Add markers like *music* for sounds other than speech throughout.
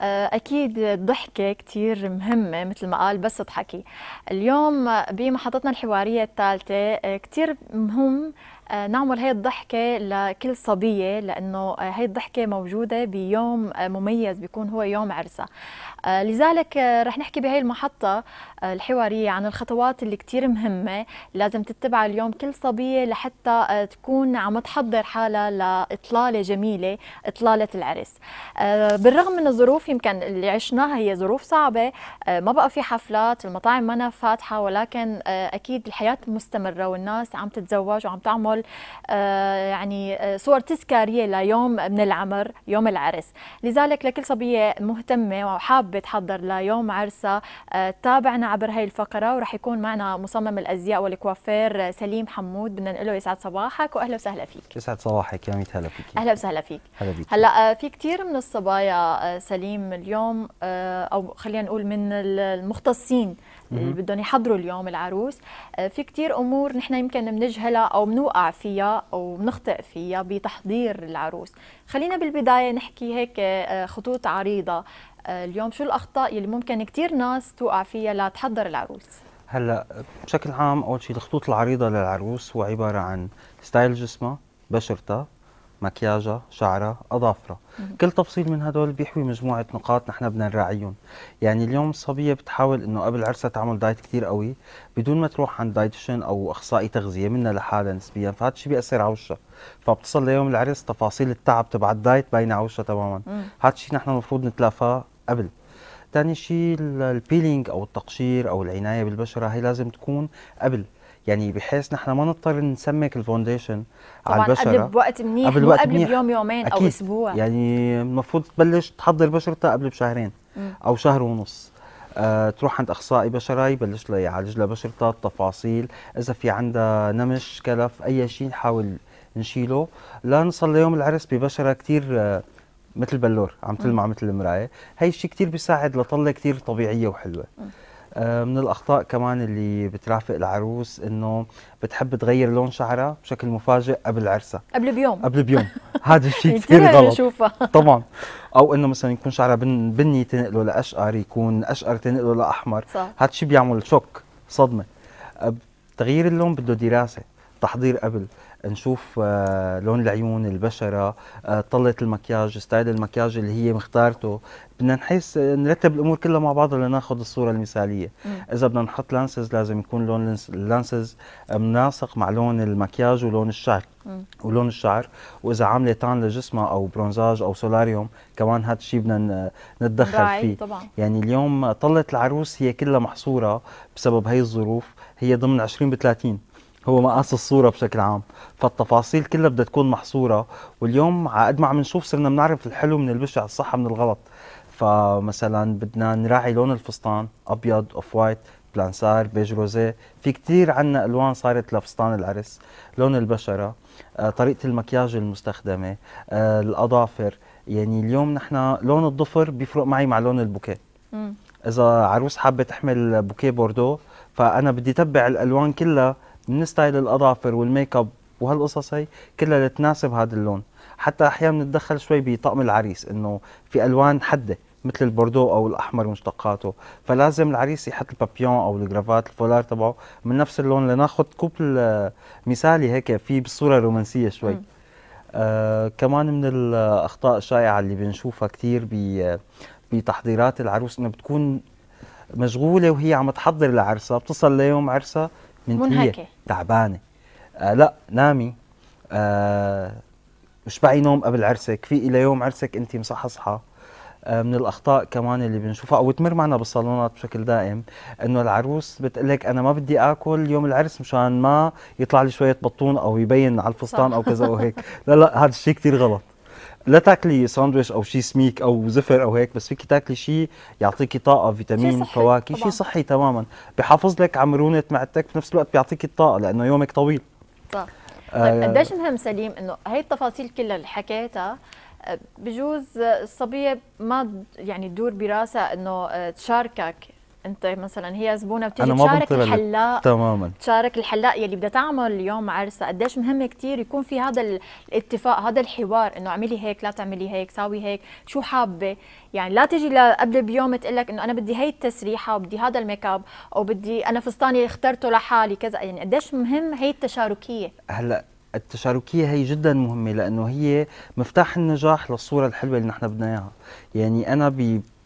آه، اكيد الضحكه كثير مهمه مثل ما قال بس اضحكي اليوم بمحطتنا الحواريه الثالثه آه، كثير مهم آه، نعمل هاي الضحكة لكل صبية لأنه آه، هاي الضحكة موجودة بيوم آه، مميز بيكون هو يوم عرسها لذلك رح نحكي بهاي المحطة الحوارية عن الخطوات اللي كتير مهمة لازم تتبعها اليوم كل صبية لحتى تكون عم تحضر حالها لإطلالة جميلة إطلالة العرس بالرغم من الظروف يمكن اللي عشناها هي ظروف صعبة ما بقى في حفلات المطاعم ما فاتحة ولكن أكيد الحياة مستمرة والناس عم تتزوج وعم تعمل آه، يعني آه، صور تذكاريه ليوم من العمر يوم العرس لذلك لكل صبيه مهتمه وحابه تحضر ليوم عرسها آه، تابعنا عبر هاي الفقره ورح يكون معنا مصمم الازياء والكوافير سليم حمود بدنا نقول له يسعد صباحك واهلا وسهلا فيك يسعد صباحك يا ميت هلا فيك اهلا وسهلا فيك هلا في كثير من الصبايا سليم اليوم او خلينا نقول من المختصين اللي آه، بدهم يحضروا اليوم العروس آه، في كثير امور نحن يمكن بنجهلها او بنوقع فيها او بنخطئ فيها بتحضير العروس خلينا بالبدايه نحكي هيك آه، خطوط عريضه اليوم شو الاخطاء اللي ممكن كثير ناس توقع فيها لتحضر العروس هلا بشكل عام اول شيء الخطوط العريضه للعروس هو عباره عن ستايل جسمها بشرتها مكياجها شعرها اظافرها كل تفصيل من هدول بيحوي مجموعه نقاط نحن بدنا نراعيهم يعني اليوم الصبيه بتحاول انه قبل عرسها تعمل دايت كثير قوي بدون ما تروح عند دايتشن او اخصائي تغذيه منها لحالها نسبيا فهذا الشيء بياثر على وشها فبتصل ليوم العرس تفاصيل التعب تبع الدايت باينه على وشها تماما هذا الشيء نحن المفروض نتلافاه قبل ثاني شيء البيلينج او التقشير او العنايه بالبشره هي لازم تكون قبل يعني بحيث نحن ما نضطر نسمك الفونديشن على البشره قبل بوقت منيح قبل وقت قبل بيوم يومين أكيد. او اسبوع يعني المفروض تبلش تحضر بشرتها قبل بشهرين م. او شهر ونص أه تروح عند اخصائي بشره يبلش لها يعالج لها بشرتها التفاصيل اذا في عندها نمش كلف اي شيء نحاول نشيله لا نصل ليوم العرس ببشره كثير أه مثل بلور عم تلمع مثل المرايه هي الشيء كثير بيساعد لطله كثير طبيعيه وحلوه م. آه، من الاخطاء كمان اللي بترافق العروس انه بتحب تغير لون شعرها بشكل مفاجئ قبل العرسه قبل بيوم قبل بيوم *laughs* هذا الشيء كثير غلط *laughs* طبعا او انه مثلا يكون شعرها بن بني تنقله لاشقر يكون اشقر تنقله لاحمر هذا الشيء بيعمل شوك صدمه تغيير اللون بده دراسه تحضير قبل نشوف آه، لون العيون البشره آه، طله المكياج ستايل المكياج اللي هي مختارته بدنا نحس آه، نرتب الامور كلها مع بعضها لناخذ الصوره المثاليه مم. اذا بدنا نحط لانسز لازم يكون لون اللانسز مناسق مع لون المكياج ولون الشعر مم. ولون الشعر واذا عامله تان لجسمها او برونزاج او سولاريوم كمان هذا الشيء بدنا نتدخل فيه طبعا. يعني اليوم طله العروس هي كلها محصوره بسبب هي الظروف هي ضمن 20 ب 30 هو مقاس الصورة بشكل عام فالتفاصيل كلها بدها تكون محصورة واليوم عقد ما عم نشوف صرنا بنعرف الحلو من البشع الصح من الغلط فمثلا بدنا نراعي لون الفستان ابيض اوف وايت بلانسار بيج روزيه في كتير عنا الوان صارت لفستان العرس لون البشره آه، طريقه المكياج المستخدمه آه، الاظافر يعني اليوم نحن لون الضفر بيفرق معي مع لون البوكيه اذا عروس حابه تحمل بوكيه بوردو فانا بدي تبع الالوان كلها من ستايل الاظافر والميك اب وهالقصص هي كلها لتناسب هذا اللون حتى احيانا بنتدخل شوي بطقم العريس انه في الوان حده مثل البوردو او الاحمر ومشتقاته فلازم العريس يحط البابيون او الجرافات الفولار تبعه من نفس اللون لناخذ كوبل مثالي هيك في بالصوره الرومانسيه شوي آه كمان من الاخطاء الشائعه اللي بنشوفها كثير بتحضيرات العروس انه بتكون مشغوله وهي عم تحضر لعرسها بتصل ليوم عرسها منتيه تعبانه آه لا نامي آه اشبعي نوم قبل عرسك في الى يوم عرسك انت مصحصحه آه، من الاخطاء كمان اللي بنشوفها او تمر معنا بالصالونات بشكل دائم انه العروس بتقلك انا ما بدي اكل يوم العرس مشان ما يطلع لي شويه بطون او يبين على الفستان او كذا وهيك لا لا هذا الشيء كثير غلط لا تاكلي ساندويش او شيء سميك او زفر او هيك بس فيك تاكلي شيء يعطيكي طاقه فيتامين شي فواكه شيء صحي تماما بحافظ لك على مرونه معدتك في نفس الوقت بيعطيكي الطاقه لانه يومك طويل صح آه طيب، قديش مهم سليم انه هي التفاصيل كلها اللي حكيتها آه، بجوز الصبيه ما يعني تدور براسها انه آه، تشاركك انت مثلا هي زبونه بتيجي تشارك الحلاق تماما تشارك الحلاق يلي بدها تعمل اليوم عرسها قديش مهم كثير يكون في هذا الاتفاق هذا الحوار انه اعملي هيك لا تعملي هيك ساوي هيك شو حابه يعني لا تجي قبل بيوم تقول لك انه انا بدي هي التسريحه وبدي هذا الميك اب او بدي انا فستاني اخترته لحالي كذا يعني قديش مهم هي التشاركيه هلا التشاركية هي جدا مهمة لأنه هي مفتاح النجاح للصورة الحلوة اللي نحن بدنا إياها يعني أنا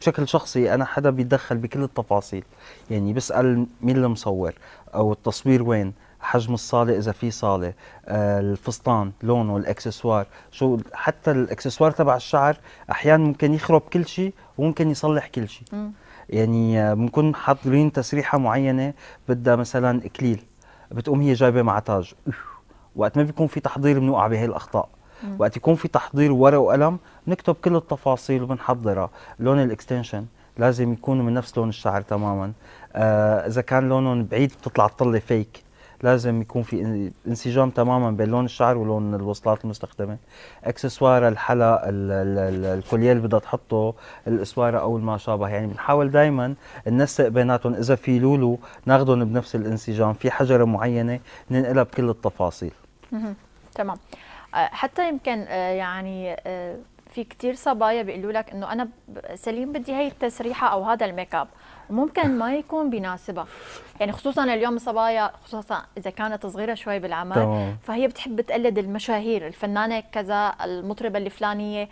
بشكل شخصي انا حدا بيتدخل بكل التفاصيل يعني بسال مين اللي مصور او التصوير وين حجم الصاله اذا في صاله آه، الفستان لونه الاكسسوار شو حتى الاكسسوار تبع الشعر احيانا ممكن يخرب كل شيء وممكن يصلح كل شيء يعني آه، بنكون حاضرين تسريحه معينه بدها مثلا اكليل بتقوم هي جايبه مع تاج وقت ما بيكون في تحضير بنوقع بهي الاخطاء وقت يكون في تحضير ورق وقلم بنكتب كل التفاصيل وبنحضرها لون الاكستنشن لازم يكونوا من نفس لون الشعر تماما آه اذا كان لونهم بعيد بتطلع الطله فيك لازم يكون في انسجام تماما بين لون الشعر ولون الوصلات المستخدمه اكسسوار الحلق الكوليه اللي بدها تحطه الاسواره او ما شابه يعني بنحاول دائما ننسق بيناتهم اذا في لولو ناخذهم بنفس الانسجام في حجره معينه ننقلها بكل التفاصيل تمام آه، حتى يمكن آه، يعني آه، في كثير صبايا بيقولوا لك انه انا سليم بدي هي التسريحه او هذا الميك اب وممكن ما يكون بيناسبها يعني خصوصا اليوم الصبايا خصوصا اذا كانت صغيره شوي بالعمل طبعا. فهي بتحب تقلد المشاهير الفنانه كذا المطربه الفلانيه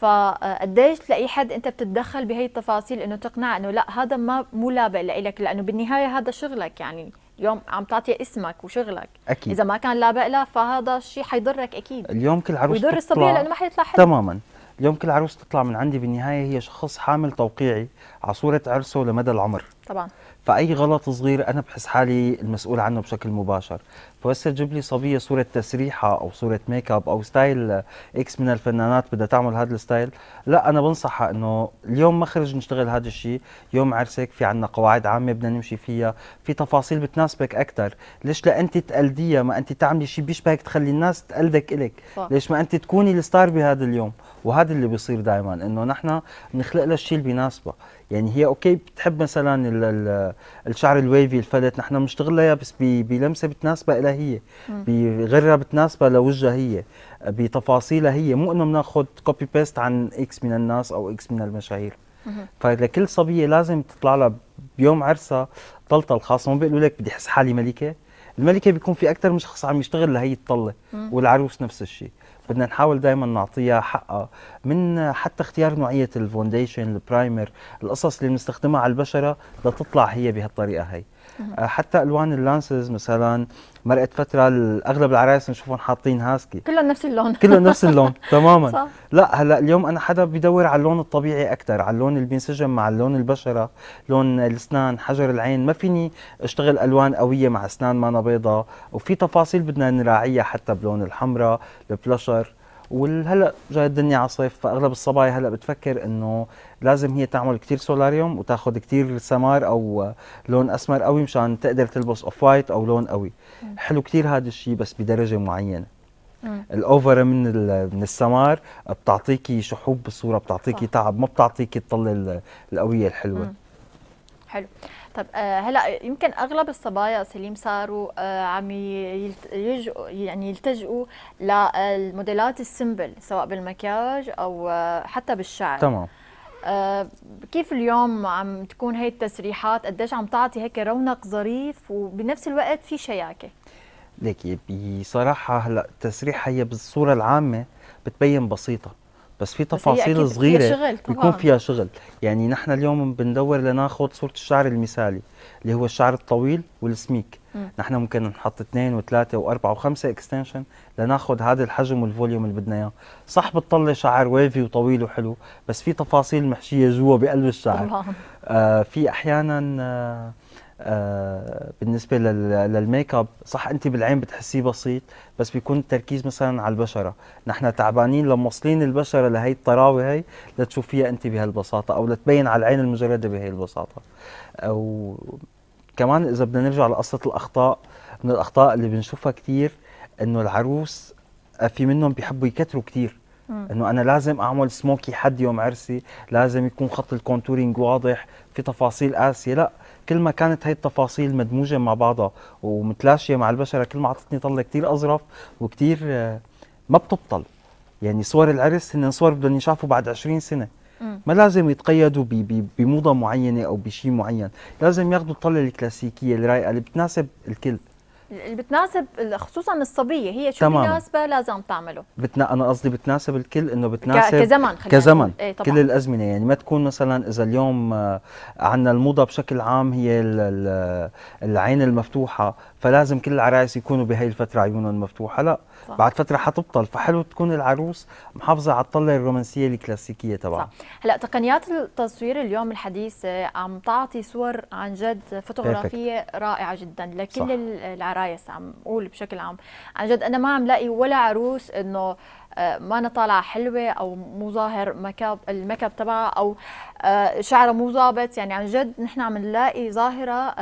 فقديش تلاقي حد انت بتتدخل بهي التفاصيل انه تقنع انه لا هذا ما مو لابق لك لانه بالنهايه هذا شغلك يعني اليوم عم تعطي اسمك وشغلك اكيد اذا ما كان لابق لها فهذا الشيء حيضرك اكيد اليوم كل عروس ويضر الصبيه لانه ما حيطلع حلو تماما اليوم كل عروس تطلع من عندي بالنهايه هي شخص حامل توقيعي على صوره عرسه لمدى العمر طبعا فاي غلط صغير انا بحس حالي المسؤول عنه بشكل مباشر فبس تجيب لي صبيه صوره تسريحه او صوره ميك اب او ستايل اكس من الفنانات بدها تعمل هذا الستايل لا انا بنصحها انه اليوم ما خرج نشتغل هذا الشيء يوم عرسك في عندنا قواعد عامه بدنا نمشي فيها في تفاصيل بتناسبك اكثر ليش لا انت تقلديها ما انت تعملي شيء بيشبهك تخلي الناس تقلدك الك صح. ليش ما انت تكوني الستار بهذا اليوم وهذا اللي بيصير دائما انه نحن بنخلق لها الشيء اللي بيناسبه يعني هي اوكي بتحب مثلا الشعر الويفي الفلت نحن بنشتغل لها بس بلمسه بتناسبها لها هي بغيرها بتناسبها لوجهها هي بتفاصيلها هي مو انه بناخذ كوبي بيست عن اكس من الناس او اكس من المشاهير فلكل صبيه لازم تطلع لها بيوم عرسها طلطه الخاصه مو بيقولوا لك بدي احس حالي ملكه الملكه بيكون في اكثر من شخص عم يشتغل لهي الطله والعروس نفس الشيء بدنا نحاول دائما نعطيها حقها من حتى اختيار نوعيه الفونديشن البرايمر القصص اللي بنستخدمها على البشره لتطلع هي بهالطريقه هي آه، حتى الوان اللانسز مثلا مرقت فتره اغلب العرايس بنشوفهم حاطين هاسكي كلهم نفس اللون كلهم نفس اللون *laughs* تماما صح. لا هلا اليوم انا حدا بدور على اللون الطبيعي اكثر على اللون اللي بينسجم مع لون البشره لون الاسنان حجر العين ما فيني اشتغل الوان قويه مع اسنان ما بيضاء وفي تفاصيل بدنا نراعيها حتى بلون الحمراء البلشر وهلا جاي الدنيا على صيف فاغلب الصبايا هلا بتفكر انه لازم هي تعمل كثير سولاريوم وتاخذ كثير سمار او لون اسمر قوي مشان تقدر تلبس اوف وايت او لون قوي حلو كثير هذا الشيء بس بدرجه معينه الاوفر من من السمار بتعطيكي شحوب بالصوره بتعطيكي تعب ما بتعطيكي الطله القويه الحلوه حلو طب آه، هلا يمكن اغلب الصبايا سليم صاروا آه، عم يلجؤوا يعني يلتجئوا للموديلات السمبل سواء بالمكياج او آه، حتى بالشعر تمام كيف اليوم عم تكون هي التسريحات قديش عم تعطي هيك رونق ظريف وبنفس الوقت في شياكه ليك بصراحه هلا التسريحه هي بالصوره العامه بتبين بسيطه بس في تفاصيل بس صغيره فيها شغل طبعا. بيكون فيها شغل يعني نحن اليوم بندور لناخذ صوره الشعر المثالي اللي هو الشعر الطويل والسميك م. نحن ممكن نحط اثنين وثلاثه واربعه وخمسه اكستنشن لناخذ هذا الحجم والفوليوم اللي بدنا اياه صح بتطلع شعر ويفي وطويل وحلو بس في تفاصيل محشيه جوا بقلب الشعر طبعا. آه في احيانا آه آه، بالنسبه للميك اب صح انت بالعين بتحسيه بسيط بس بيكون التركيز مثلا على البشره نحن تعبانين لما وصلين البشره لهي الطراوه هي لتشوفيها انت بهالبساطه او لتبين على العين المجرده بهي البساطه او كمان اذا بدنا نرجع لقصه الاخطاء من الاخطاء اللي بنشوفها كثير انه العروس آه، في منهم بيحبوا يكتروا كثير انه انا لازم اعمل سموكي حد يوم عرسي لازم يكون خط الكونتورينج واضح في تفاصيل قاسيه لا كل ما كانت هاي التفاصيل مدموجه مع بعضها ومتلاشيه مع البشره كل ما اعطتني طله كثير اظرف وكثير آه، ما بتبطل يعني صور العرس هن صور بدهم ينشافوا بعد 20 سنه ما لازم يتقيدوا بموضه معينه او بشيء معين لازم ياخذوا الطله الكلاسيكيه الرايقه اللي بتناسب الكل اللي بتناسب خصوصا الصبيه هي شو تمام. لازم تعمله بتنا... انا قصدي بتناسب الكل انه بتناسب كزمن كزمن ايه طبعاً. كل الازمنه يعني ما تكون مثلا اذا اليوم آه، عندنا الموضه بشكل عام هي العين المفتوحه فلازم كل العرايس يكونوا بهي الفتره عيونهم مفتوحه لا صح. بعد فتره حتبطل فحلو تكون العروس محافظه على الطله الرومانسيه الكلاسيكيه تبعها هلا تقنيات التصوير اليوم الحديثه آه، عم تعطي صور عن جد فوتوغرافيه Perfect. رائعه جدا لكل صح. العرايس عم اقول بشكل عام عن جد انا ما عم لاقي ولا عروس انه آه، ما أنا طالعة حلوة أو مو ظاهر مكب المكب تبعها أو آه، شعرها مو ظابط يعني عن جد نحن عم نلاقي ظاهرة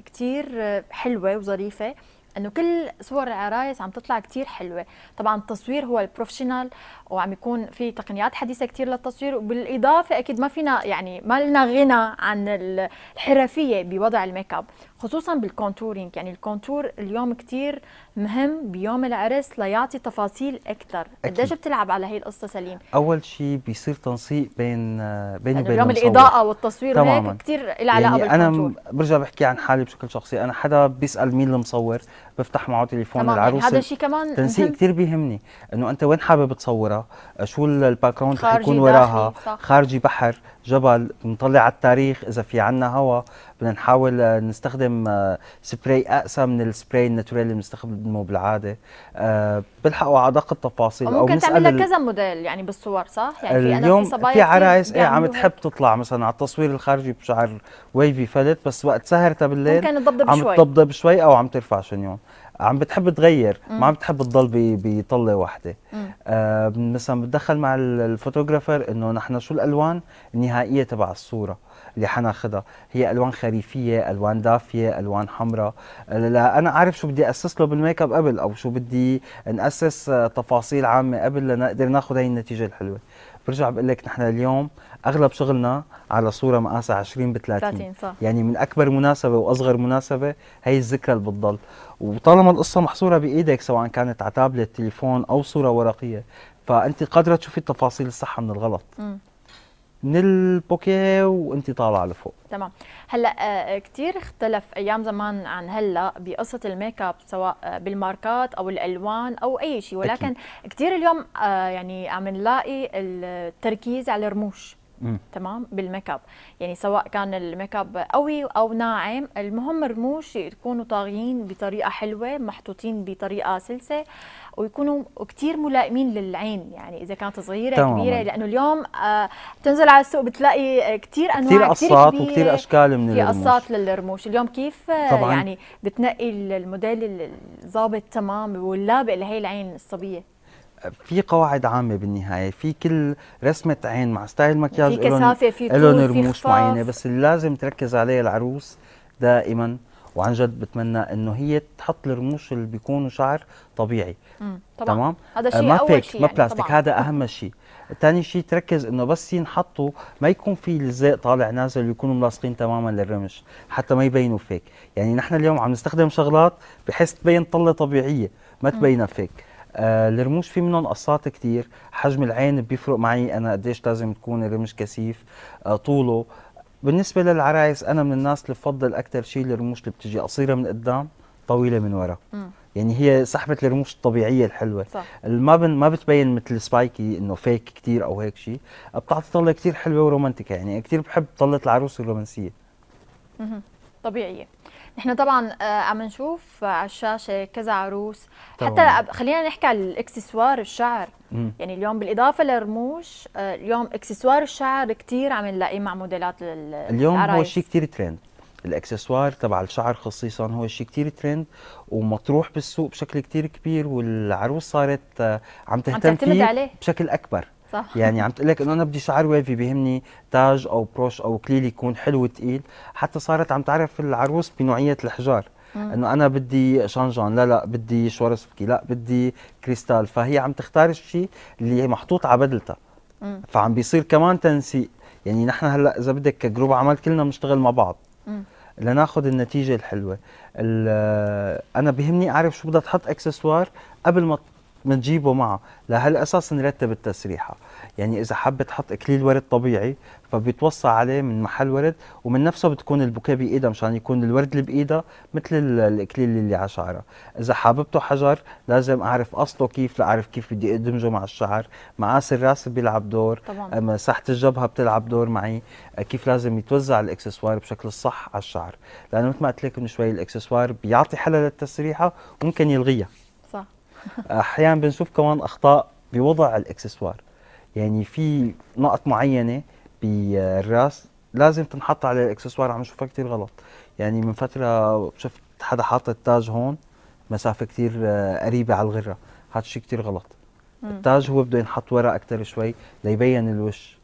كتير حلوه وظريفه انه كل صور العرايس عم تطلع كتير حلوه طبعا التصوير هو البروفيشنال وعم يكون في تقنيات حديثه كثير للتصوير وبالاضافه اكيد ما فينا يعني ما لنا غنى عن الحرفيه بوضع الميك اب خصوصا بالكونتورينج يعني الكونتور اليوم كثير مهم بيوم العرس ليعطي تفاصيل اكثر قديش بتلعب على هي القصه سليم اول شيء بيصير تنسيق بين بيني يعني وبين اليوم الاضاءه والتصوير تماما كثير العلاقه علاقه يعني بالكونتور. انا برجع بحكي عن حالي بشكل شخصي انا حدا بيسال مين المصور بفتح معه تليفون العروسه يعني هذا شيء كمان تنسيق كثير بيهمني انه انت وين حابب تصورها شو الباك جراوند حيكون يكون وراها خارجي بحر جبل بنطلع على التاريخ اذا في عنا هواء بدنا نحاول آه، نستخدم آه، سبراي اقسى من السبراي الناتورال اللي بنستخدمه بالعاده آه، بلحقوا على ادق التفاصيل او ممكن تعمل لك كذا موديل يعني بالصور صح يعني في اليوم في, في عرايس إيه، عم تحب تطلع مثلا على التصوير الخارجي بشعر ويفي فلت بس وقت سهرتها بالليل ممكن تضبضب شوي عم تضبضب شوي او عم ترفع شنيون عم بتحب تغير ما عم بتحب تضل بطله واحده آه مثلا بتدخل مع الفوتوغرافر انه نحن شو الالوان النهائيه تبع الصوره اللي حناخدها هي الوان خريفيه الوان دافيه الوان حمراء انا عارف شو بدي اسس له بالميك اب قبل او شو بدي ناسس آه، تفاصيل عامه قبل لنقدر ناخذ هي النتيجه الحلوه برجع بقول لك نحن اليوم اغلب شغلنا على صوره مقاسها 20 ب 30 30 صح. يعني من اكبر مناسبه واصغر مناسبه هي الذكرى اللي بتضل وطالما القصه محصوره بايدك سواء كانت على تابلت تليفون او صوره ورقيه فانت قادره تشوفي التفاصيل الصح من الغلط م. من البوكيه وانت طالعه لفوق تمام هلا آه، كثير اختلف ايام زمان عن هلا بقصه الميك اب سواء آه، بالماركات او الالوان او اي شيء ولكن كثير اليوم آه، يعني عم نلاقي التركيز على الرموش تمام بالميك اب يعني سواء كان الميك اب قوي او ناعم المهم رموش يكونوا طاغيين بطريقه حلوه محطوطين بطريقه سلسه ويكونوا كثير ملائمين للعين يعني اذا كانت صغيره تمام. كبيره لانه اليوم آه بتنزل على السوق بتلاقي كثير انواع كثير قصات وكثير اشكال من الرموش في قصات للرموش اليوم كيف آه، طبعاً. يعني بتنقي الموديل الظابط تمام واللابق لهي العين الصبيه في قواعد عامه بالنهايه في كل رسمه عين مع ستايل مكياج في كثافه في في رموش معينه بس اللي لازم تركز عليه العروس دائما وعن جد بتمنى انه هي تحط الرموش اللي بيكونوا شعر طبيعي طبعا. تمام هذا آه، شيء ما فيك شيء ما يعني، بلاستيك يعني. هذا اهم شيء ثاني شيء تركز انه بس ينحطوا ما يكون في لزق طالع نازل ويكونوا ملاصقين تماما للرمش حتى ما يبينوا فيك يعني نحن اليوم عم نستخدم شغلات بحيث تبين طله طبيعيه ما تبينها فيك آه الرموش في منهم قصات كتير حجم العين بيفرق معي انا قديش لازم تكون الرمش كثيف آه طوله بالنسبه للعرايس انا من الناس اللي بفضل اكثر شيء الرموش اللي بتجي قصيره من قدام طويله من ورا م. يعني هي سحبه الرموش الطبيعيه الحلوه صح. ما بن ما بتبين مثل سبايكي انه فيك كتير او هيك شيء بتعطي طله كتير حلوه ورومانتيكه يعني كتير بحب طله العروس الرومانسيه مم. طبيعيه احنا طبعا آه، عم نشوف على الشاشه كذا عروس طبعاً. حتى خلينا نحكي على الاكسسوار الشعر مم. يعني اليوم بالاضافه للرموش آه، اليوم اكسسوار الشعر كثير عم نلاقيه مع موديلات اليوم هو شيء كثير ترند الاكسسوار تبع الشعر خصيصا هو شيء كثير ترند ومطروح بالسوق بشكل كثير كبير والعروس صارت آه، عم تهتم عم فيه عليه. بشكل اكبر صح يعني عم تقول لك انه انا بدي شعر ويفي بيهمني تاج او بروش او كليل يكون حلو وثقيل حتى صارت عم تعرف العروس بنوعيه الحجار انه انا بدي شانجان لا لا بدي شوارسكي لا بدي كريستال فهي عم تختار الشيء اللي محطوط على بدلتها فعم بيصير كمان تنسيق يعني نحن هلا اذا بدك كجروب عمل كلنا بنشتغل مع بعض لناخذ النتيجه الحلوه انا بهمني اعرف شو بدها تحط اكسسوار قبل ما بنجيبه معها لهالاساس نرتب التسريحه يعني اذا حابه تحط اكليل ورد طبيعي فبيتوصى عليه من محل ورد ومن نفسه بتكون البوكيه بايدها مشان يكون الورد اللي بايدها مثل الاكليل اللي على شعرها اذا حاببته حجر لازم اعرف اصله كيف لاعرف كيف بدي ادمجه مع الشعر مقاس الراس بيلعب دور طبعا. مساحه الجبهه بتلعب دور معي كيف لازم يتوزع الاكسسوار بشكل الصح على الشعر لانه مثل ما قلت لك من شوي الاكسسوار بيعطي حلا للتسريحه وممكن يلغيها احيانا بنشوف كمان اخطاء بوضع الاكسسوار يعني في نقط معينه بالراس لازم تنحط على الاكسسوار عم نشوفها كثير غلط يعني من فتره شفت حدا حاطط التاج هون مسافه كثير آه، قريبه على الغره هذا الشيء كثير غلط التاج هو بده ينحط ورا اكثر شوي ليبين الوش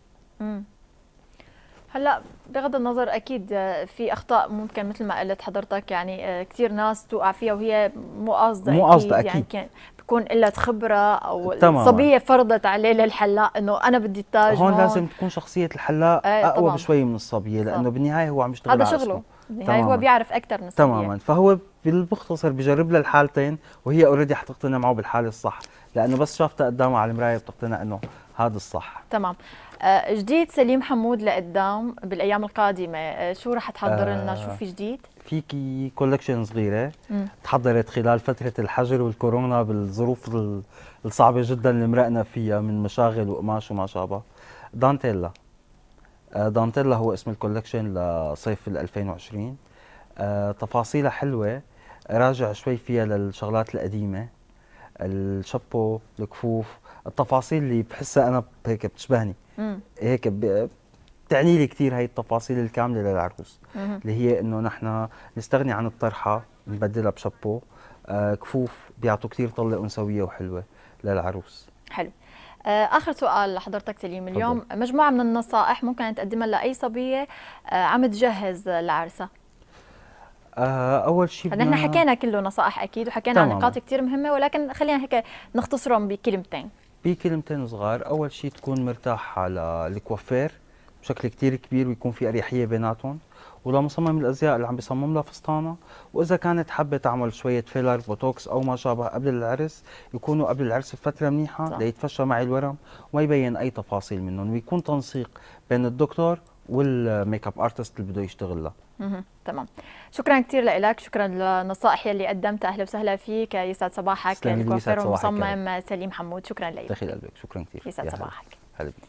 هلا بغض النظر اكيد آه، في اخطاء ممكن مثل ما قلت حضرتك يعني آه، كثير ناس توقع فيها وهي مو قاصده مو قاصده اكيد, أكيد. يعني تكون قله خبره او تمام. الصبيه فرضت عليه للحلاق انه انا بدي التاج هون, هون لازم تكون شخصيه الحلاق ايه اقوى بشوي من الصبيه لانه بالنهايه هو عم يشتغل هذا شغله بالنهايه هو بيعرف اكثر من الصبيه تماما فهو بالمختصر بجرب لها الحالتين وهي اوريدي حتقتنع معه بالحاله الصح لانه بس شافتها قدامها على المرايه بتقتنع انه هذا الصح تمام آه، جديد سليم حمود لقدام بالايام القادمه آه، شو رح تحضر لنا شو آه، في جديد في كولكشن صغيره مم. تحضرت خلال فتره الحجر والكورونا بالظروف الصعبه جدا اللي مرقنا فيها من مشاغل وقماش وما شابه دانتيلا دانتيلا هو اسم الكولكشن لصيف 2020 تفاصيلها حلوه راجع شوي فيها للشغلات القديمه الشابو الكفوف التفاصيل اللي بحسها انا هيك بتشبهني مم. هيك بتعني لي كثير هي التفاصيل الكامله للعروس مم. اللي هي انه نحن نستغني عن الطرحه نبدلها بشابو آه كفوف بيعطوا كثير طله انثويه وحلوه للعروس حلو آه، اخر سؤال لحضرتك سليم اليوم طبعا. مجموعه من النصائح ممكن تقدمها لاي صبيه آه، عم تجهز لعرسها آه، اول شيء بدنا نحن حكينا كله نصائح اكيد وحكينا عن نقاط كثير مهمه ولكن خلينا هيك نختصرهم بكلمتين بكلمتين صغار اول شيء تكون مرتاح على الكوافير بشكل كثير كبير ويكون في اريحيه بيناتهم ولمصمم الازياء اللي عم بيصمم لها فستانه واذا كانت حابه تعمل شويه فيلر بوتوكس او ما شابه قبل العرس يكونوا قبل العرس بفتره منيحه صح. ليتفشى معي الورم وما يبين اي تفاصيل منهم ويكون تنسيق بين الدكتور والميك اب ارتست اللي بده يشتغل لها تمام شكرا كثير لك شكرا للنصائح يلي قدمتها اهلا وسهلا فيك يسعد صباحك الكوافير والمصمم سليم حمود شكرا لك تخيل قلبك شكرا كثير يسعد صباحك